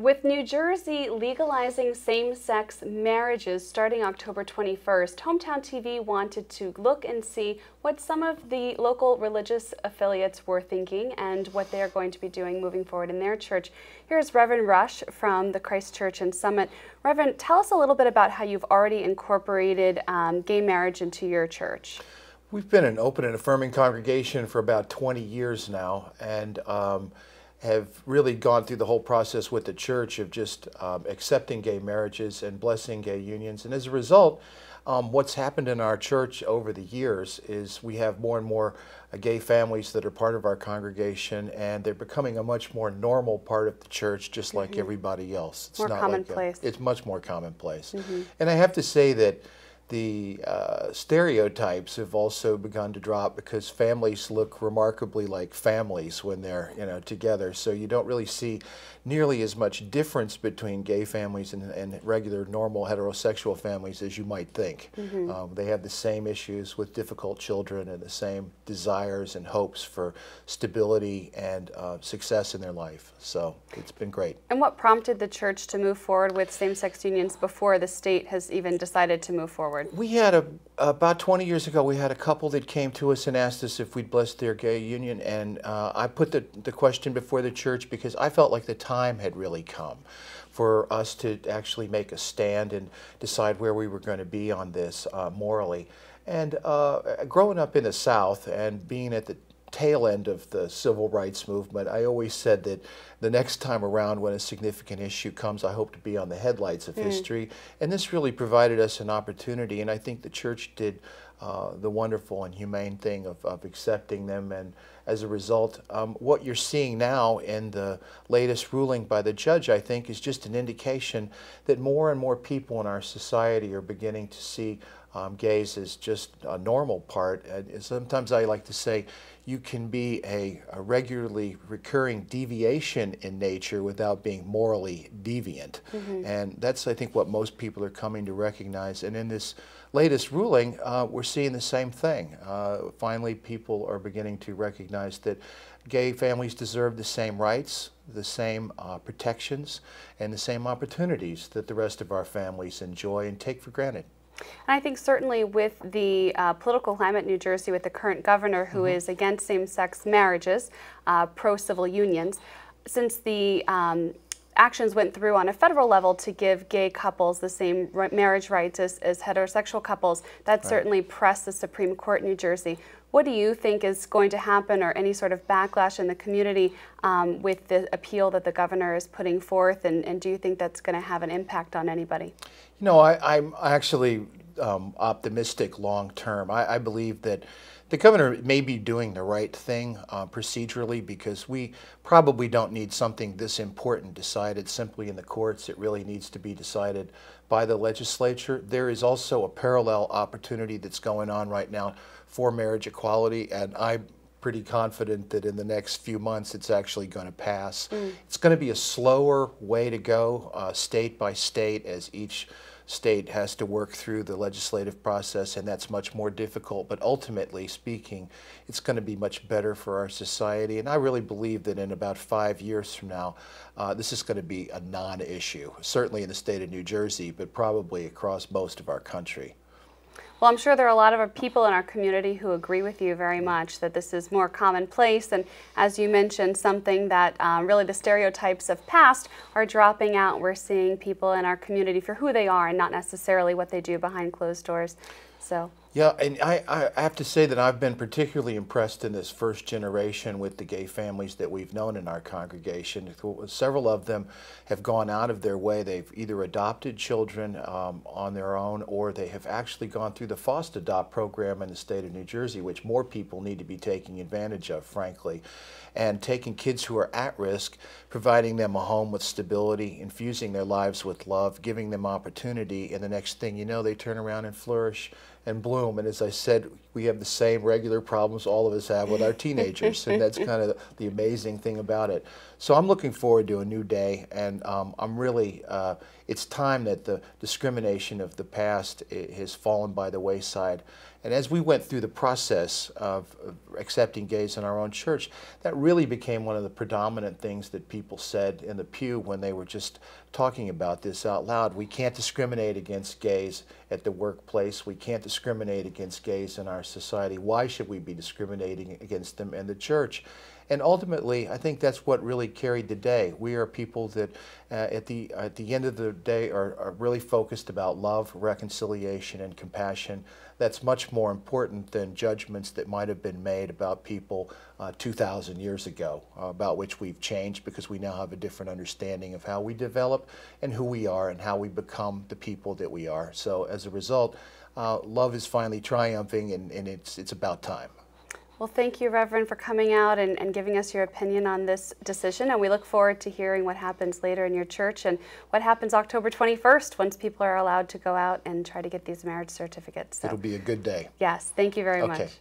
With New Jersey legalizing same sex marriages starting October 21st, Hometown TV wanted to look and see what some of the local religious affiliates were thinking and what they are going to be doing moving forward in their church. Here's Reverend Rush from the Christ Church and Summit. Reverend, tell us a little bit about how you've already incorporated um, gay marriage into your church. We've been an open and affirming congregation for about 20 years now, and um, have really gone through the whole process with the church of just um, accepting gay marriages and blessing gay unions. And as a result, um, what's happened in our church over the years is we have more and more uh, gay families that are part of our congregation, and they're becoming a much more normal part of the church, just like mm -hmm. everybody else. It's more commonplace. Like a, it's much more commonplace. Mm -hmm. And I have to say that the uh, stereotypes have also begun to drop because families look remarkably like families when they're you know together. So you don't really see nearly as much difference between gay families and, and regular normal heterosexual families as you might think. Mm -hmm. um, they have the same issues with difficult children and the same desires and hopes for stability and uh, success in their life. So it's been great. And what prompted the church to move forward with same-sex unions before the state has even decided to move forward? forward? We had a about 20 years ago, we had a couple that came to us and asked us if we'd bless their gay union, and uh, I put the, the question before the church because I felt like the time had really come for us to actually make a stand and decide where we were going to be on this uh, morally. And uh, growing up in the South and being at the tail end of the civil rights movement, I always said that the next time around when a significant issue comes, I hope to be on the headlights of mm. history. And this really provided us an opportunity, and I think the church did uh, the wonderful and humane thing of, of accepting them. And as a result, um, what you're seeing now in the latest ruling by the judge, I think, is just an indication that more and more people in our society are beginning to see um, gays as just a normal part. And sometimes I like to say, you can be a, a, regularly recurring deviation in nature without being morally deviant. Mm -hmm. And that's, I think, what most people are coming to recognize. And in this latest ruling, uh, we're seeing the same thing. Uh, finally, people are beginning to recognize that gay families deserve the same rights, the same uh, protections, and the same opportunities that the rest of our families enjoy and take for granted. And I think certainly with the uh, political climate in New Jersey, with the current governor who mm -hmm. is against same sex marriages, uh, pro civil unions, since the um, actions went through on a federal level to give gay couples the same marriage rights as, as heterosexual couples, that right. certainly pressed the Supreme Court in New Jersey. What do you think is going to happen or any sort of backlash in the community um, with the appeal that the governor is putting forth? And, and do you think that's going to have an impact on anybody? You know, I, am actually um, optimistic long term. I, I, believe that the governor may be doing the right thing uh, procedurally because we probably don't need something this important decided simply in the courts. It really needs to be decided by the legislature. There is also a parallel opportunity that's going on right now for marriage equality, and I pretty confident that in the next few months it's actually going to pass. Mm. It's going to be a slower way to go, uh, state by state, as each state has to work through the legislative process, and that's much more difficult. But ultimately speaking, it's going to be much better for our society. And I really believe that in about five years from now, uh, this is going to be a non issue, certainly in the state of New Jersey, but probably across most of our country. Well, I'm sure there are a lot of people in our community who agree with you very much that this is more commonplace, and as you mentioned, something that um, really the stereotypes of past are dropping out. We're seeing people in our community for who they are and not necessarily what they do behind closed doors. So. Yeah, and I, I have to say that I've been particularly impressed in this first generation with the gay families that we've known in our congregation. Several of them have gone out of their way. They've either adopted children um, on their own or they have actually gone through the foster Adopt program in the state of New Jersey, which more people need to be taking advantage of, frankly, and taking kids who are at risk, providing them a home with stability, infusing their lives with love, giving them opportunity, and the next thing you know, they turn around and flourish and bloom. And as I said, we have the same regular problems all of us have with our teenagers, and that's kind of the amazing thing about it. So I'm looking forward to a new day, and um, I'm really, uh, it's time that the discrimination of the past has fallen by the wayside, and as we went through the process of accepting gays in our own church, that really became one of the predominant things that people said in the pew when they were just talking about this out loud. We can't discriminate against gays at the workplace. We can't discriminate against gays in our society. Why should we be discriminating against them in the church? And ultimately, I think that's what really carried the day. We are people that, uh, at the at the end of the day, are, are really focused about love, reconciliation, and compassion. That's much more important than judgments that might have been made about people uh, 2,000 years ago, uh, about which we've changed because we now have a different understanding of how we develop and who we are and how we become the people that we are. So as a result, uh, love is finally triumphing and, and it's, it's about time. Well, thank you, Reverend, for coming out and, and, giving us your opinion on this decision. And we look forward to hearing what happens later in your church and what happens October 21st once people are allowed to go out and try to get these marriage certificates. So It'll be a good day. Yes, thank you very okay. much.